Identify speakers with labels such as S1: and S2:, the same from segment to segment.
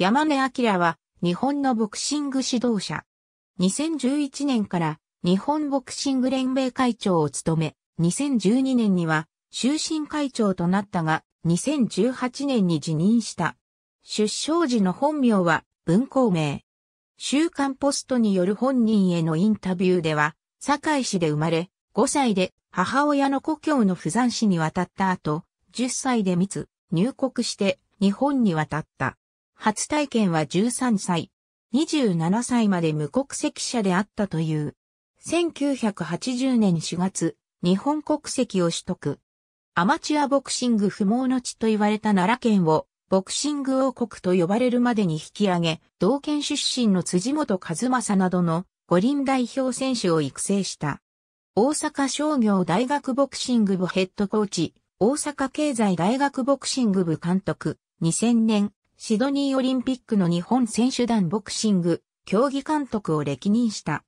S1: 山根明は日本のボクシング指導者。2011年から日本ボクシング連盟会長を務め、2012年には終身会長となったが、2018年に辞任した。出生時の本名は文光明。週刊ポストによる本人へのインタビューでは、堺市で生まれ、5歳で母親の故郷の富山市に渡った後、10歳で密、入国して日本に渡った。初体験は13歳、27歳まで無国籍者であったという。1980年4月、日本国籍を取得。アマチュアボクシング不毛の地と言われた奈良県を、ボクシング王国と呼ばれるまでに引き上げ、同県出身の辻元和正などの五輪代表選手を育成した。大阪商業大学ボクシング部ヘッドコーチ、大阪経済大学ボクシング部監督、2000年、シドニーオリンピックの日本選手団ボクシング、競技監督を歴任した。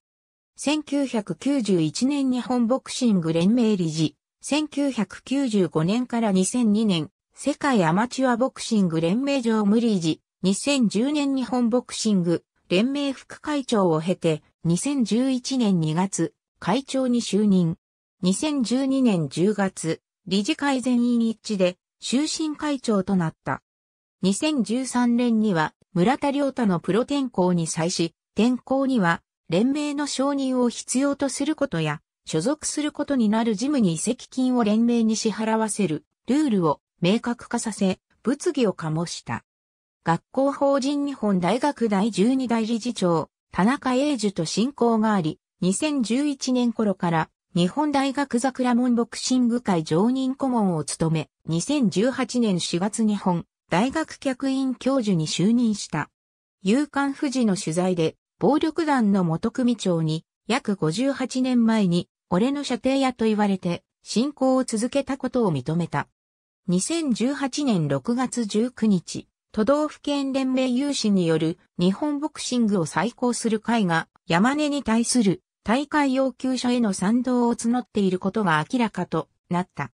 S1: 1991年日本ボクシング連盟理事、1995年から2002年、世界アマチュアボクシング連盟上無理事、2010年日本ボクシング連盟副会長を経て、2011年2月、会長に就任。2012年10月、理事会全員一致で、終身会長となった。2013年には村田良太のプロ転校に際し、転校には連盟の承認を必要とすることや、所属することになるジムに移籍金を連盟に支払わせるルールを明確化させ、物議を醸した。学校法人日本大学第12代理事長、田中英樹と親交があり、2011年頃から日本大学桜門ボクシング会常任顧問を務め、2018年4月日本大学客員教授に就任した。夕刊富士の取材で、暴力団の元組長に、約58年前に、俺の射程屋と言われて、信仰を続けたことを認めた。2018年6月19日、都道府県連盟有志による日本ボクシングを再興する会が山根に対する大会要求者への賛同を募っていることが明らかとなった。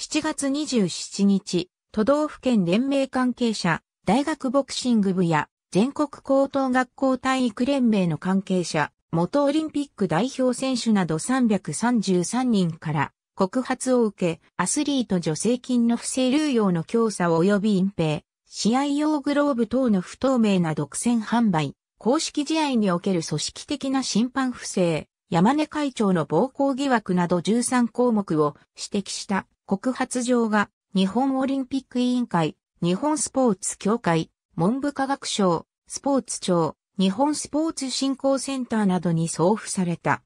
S1: 7月27日、都道府県連盟関係者、大学ボクシング部や全国高等学校体育連盟の関係者、元オリンピック代表選手など333人から告発を受け、アスリート助成金の不正流用の強査及び隠蔽、試合用グローブ等の不透明な独占販売、公式試合における組織的な審判不正、山根会長の暴行疑惑など13項目を指摘した告発状が日本オリンピック委員会、日本スポーツ協会、文部科学省、スポーツ庁、日本スポーツ振興センターなどに送付された。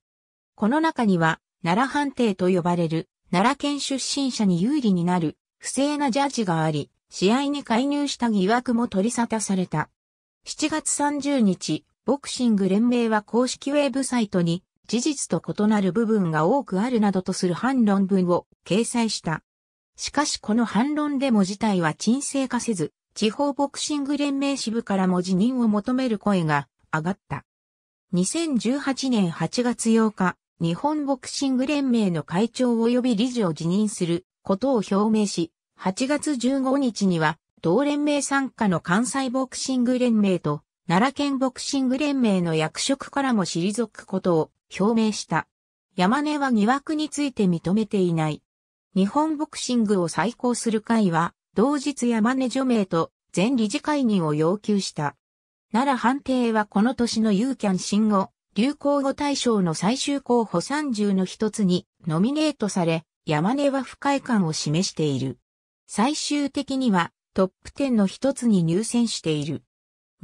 S1: この中には、奈良判定と呼ばれる、奈良県出身者に有利になる、不正なジャッジがあり、試合に介入した疑惑も取り沙汰された。7月30日、ボクシング連盟は公式ウェブサイトに、事実と異なる部分が多くあるなどとする反論文を掲載した。しかしこの反論デモ自体は沈静化せず、地方ボクシング連盟支部からも辞任を求める声が上がった。2018年8月8日、日本ボクシング連盟の会長及び理事を辞任することを表明し、8月15日には、同連盟参加の関西ボクシング連盟と奈良県ボクシング連盟の役職からも退くことを表明した。山根は疑惑について認めていない。日本ボクシングを再興する会は、同日山根除名と前理事会人を要求した。奈良判定はこの年のユーキャン新語、流行語大賞の最終候補30の一つにノミネートされ、山根は不快感を示している。最終的にはトップ10の一つに入選している。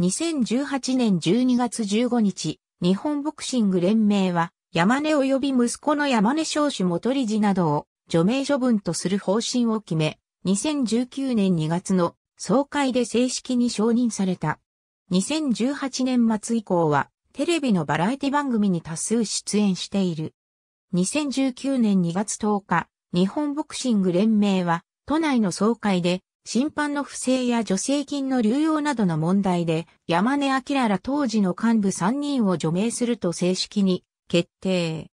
S1: 2018年12月15日、日本ボクシング連盟は山根及び息子の山根少主元理事などを除名処分とする方針を決め、2019年2月の総会で正式に承認された。2018年末以降は、テレビのバラエティ番組に多数出演している。2019年2月10日、日本ボクシング連盟は、都内の総会で、審判の不正や助成金の流用などの問題で、山根明ら当時の幹部3人を除名すると正式に決定。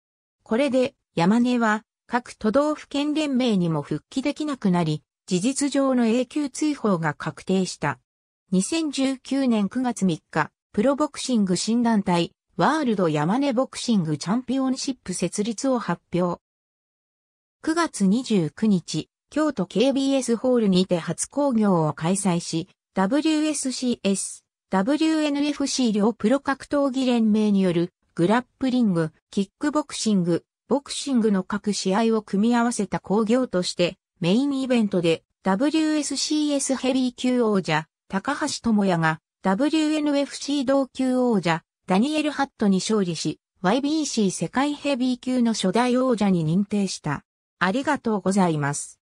S1: これで、山根は各都道府県連盟にも復帰できなくなり、事実上の永久追放が確定した。2019年9月3日、プロボクシング新団体、ワールド山根ボクシングチャンピオンシップ設立を発表。9月29日、京都 KBS ホールにて初興行を開催し、WSCS、WNFC 両プロ格闘技連盟によるグラップリング、キックボクシング、ボクシングの各試合を組み合わせた工業としてメインイベントで WSCS ヘビー級王者高橋智也が WNFC 同級王者ダニエル・ハットに勝利し YBC 世界ヘビー級の初代王者に認定した。ありがとうございます。